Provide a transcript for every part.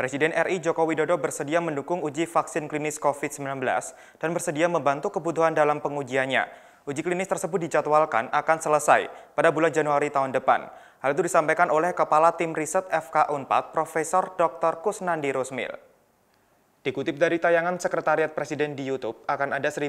Presiden RI Joko Widodo bersedia mendukung uji vaksin klinis COVID-19 dan bersedia membantu kebutuhan dalam pengujiannya. Uji klinis tersebut dijadwalkan akan selesai pada bulan Januari tahun depan. Hal itu disampaikan oleh Kepala Tim Riset FK Unpad, Profesor Dr. Kusnandi Rusmil. Dikutip dari tayangan Sekretariat Presiden di YouTube, akan ada 1.620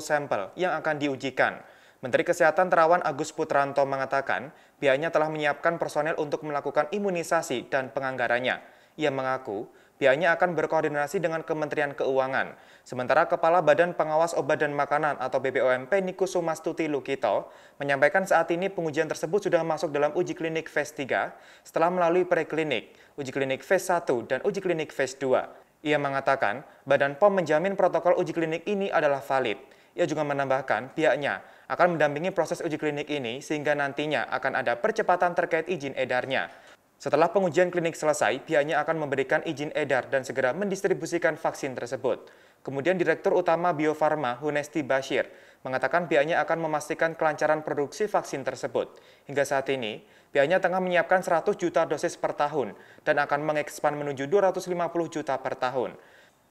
sampel yang akan diujikan. Menteri Kesehatan Terawan Agus Putranto mengatakan, pihaknya telah menyiapkan personel untuk melakukan imunisasi dan penganggarannya. Ia mengaku pihaknya akan berkoordinasi dengan Kementerian Keuangan. Sementara Kepala Badan Pengawas Obat dan Makanan atau BPOMP Niko Sumastuti Lukito menyampaikan saat ini pengujian tersebut sudah masuk dalam uji klinik fase 3 setelah melalui preklinik, uji klinik fase 1 dan uji klinik fase 2. Ia mengatakan, Badan POM menjamin protokol uji klinik ini adalah valid. Ia juga menambahkan pihaknya akan mendampingi proses uji klinik ini sehingga nantinya akan ada percepatan terkait izin edarnya. Setelah pengujian klinik selesai, pihaknya akan memberikan izin edar dan segera mendistribusikan vaksin tersebut. Kemudian Direktur Utama Bio Farma, Hunesti Bashir, mengatakan pihaknya akan memastikan kelancaran produksi vaksin tersebut. Hingga saat ini, pihaknya tengah menyiapkan 100 juta dosis per tahun dan akan mengekspan menuju 250 juta per tahun.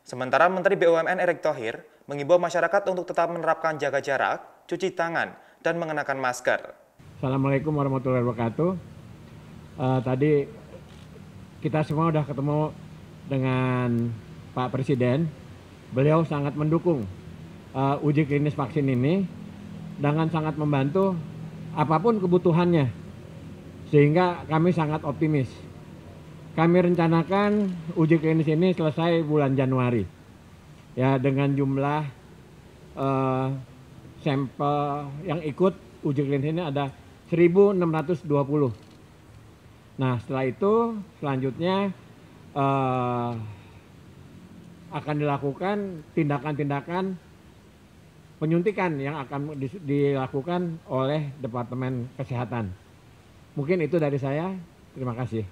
Sementara Menteri BUMN Erick Thohir mengimbau masyarakat untuk tetap menerapkan jaga jarak, cuci tangan, dan mengenakan masker. Assalamualaikum warahmatullahi wabarakatuh uh, tadi kita semua sudah ketemu dengan Pak Presiden. Beliau sangat mendukung uh, uji klinis vaksin ini dengan sangat membantu apapun kebutuhannya. Sehingga kami sangat optimis. Kami rencanakan uji klinis ini selesai bulan Januari. Ya, dengan jumlah uh, sampel yang ikut uji klinis ini ada 1620 Nah setelah itu selanjutnya uh, akan dilakukan tindakan-tindakan penyuntikan yang akan dilakukan oleh Departemen Kesehatan. Mungkin itu dari saya. Terima kasih.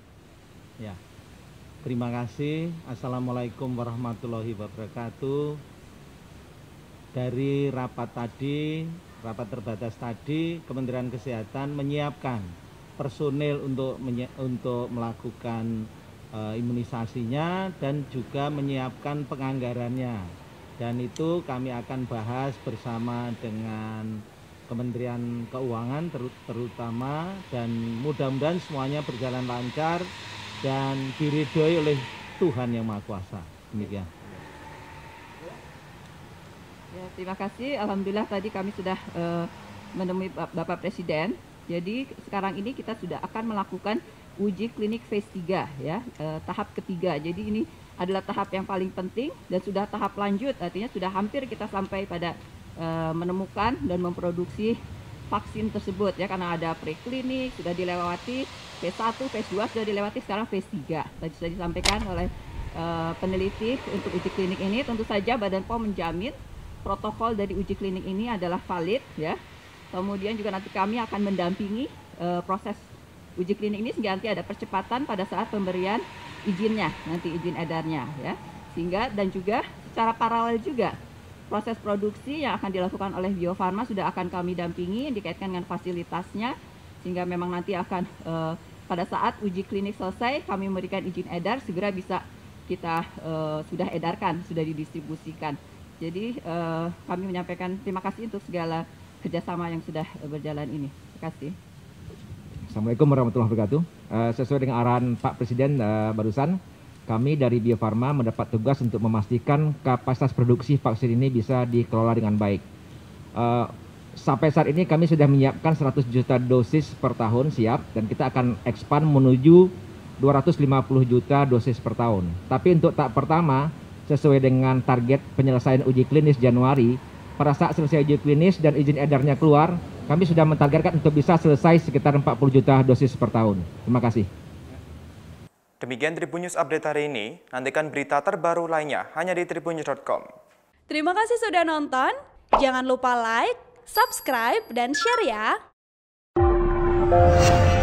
Ya. Terima kasih. Assalamualaikum warahmatullahi wabarakatuh. Dari rapat tadi, rapat terbatas tadi, Kementerian Kesehatan menyiapkan personil untuk untuk melakukan uh, imunisasinya dan juga menyiapkan penganggarannya. Dan itu kami akan bahas bersama dengan Kementerian Keuangan ter terutama dan mudah-mudahan semuanya berjalan lancar dan diridhoi oleh Tuhan yang Maha Kuasa. Demikian. Ya, terima kasih. Alhamdulillah tadi kami sudah uh, menemui Bapak Presiden jadi sekarang ini kita sudah akan melakukan uji klinik phase 3 ya, eh, tahap ketiga. Jadi ini adalah tahap yang paling penting dan sudah tahap lanjut, artinya sudah hampir kita sampai pada eh, menemukan dan memproduksi vaksin tersebut ya karena ada preklinik sudah dilewati phase 1, phase 2 sudah dilewati sekarang phase 3. Tadi sudah disampaikan oleh eh, peneliti untuk uji klinik ini tentu saja Badan POM menjamin protokol dari uji klinik ini adalah valid ya Kemudian juga nanti kami akan mendampingi uh, proses uji klinik ini sehingga nanti ada percepatan pada saat pemberian izinnya, nanti izin edarnya ya. Sehingga dan juga secara paralel juga proses produksi yang akan dilakukan oleh Bio Farma sudah akan kami dampingi dikaitkan dengan fasilitasnya sehingga memang nanti akan e, pada saat uji klinik selesai kami memberikan izin edar segera bisa kita e, sudah edarkan, sudah didistribusikan. Jadi e, kami menyampaikan terima kasih untuk segala kerjasama yang sudah berjalan ini. Terima kasih. Assalamualaikum warahmatullahi wabarakatuh. Eh, sesuai dengan arahan Pak Presiden eh, barusan, kami dari Bio Farma mendapat tugas untuk memastikan kapasitas produksi vaksin ini bisa dikelola dengan baik. Eh, sampai saat ini kami sudah menyiapkan 100 juta dosis per tahun siap dan kita akan expand menuju 250 juta dosis per tahun. Tapi untuk tahap pertama, sesuai dengan target penyelesaian uji klinis Januari, pada saat selesai uji klinis dan izin edarnya keluar, kami sudah mentargetkan untuk bisa selesai sekitar 40 juta dosis per tahun. Terima kasih. Demikian Tribun News Update hari ini. Nantikan berita terbaru lainnya hanya di tribunnews.com. Terima kasih sudah nonton. Jangan lupa like, subscribe, dan share ya.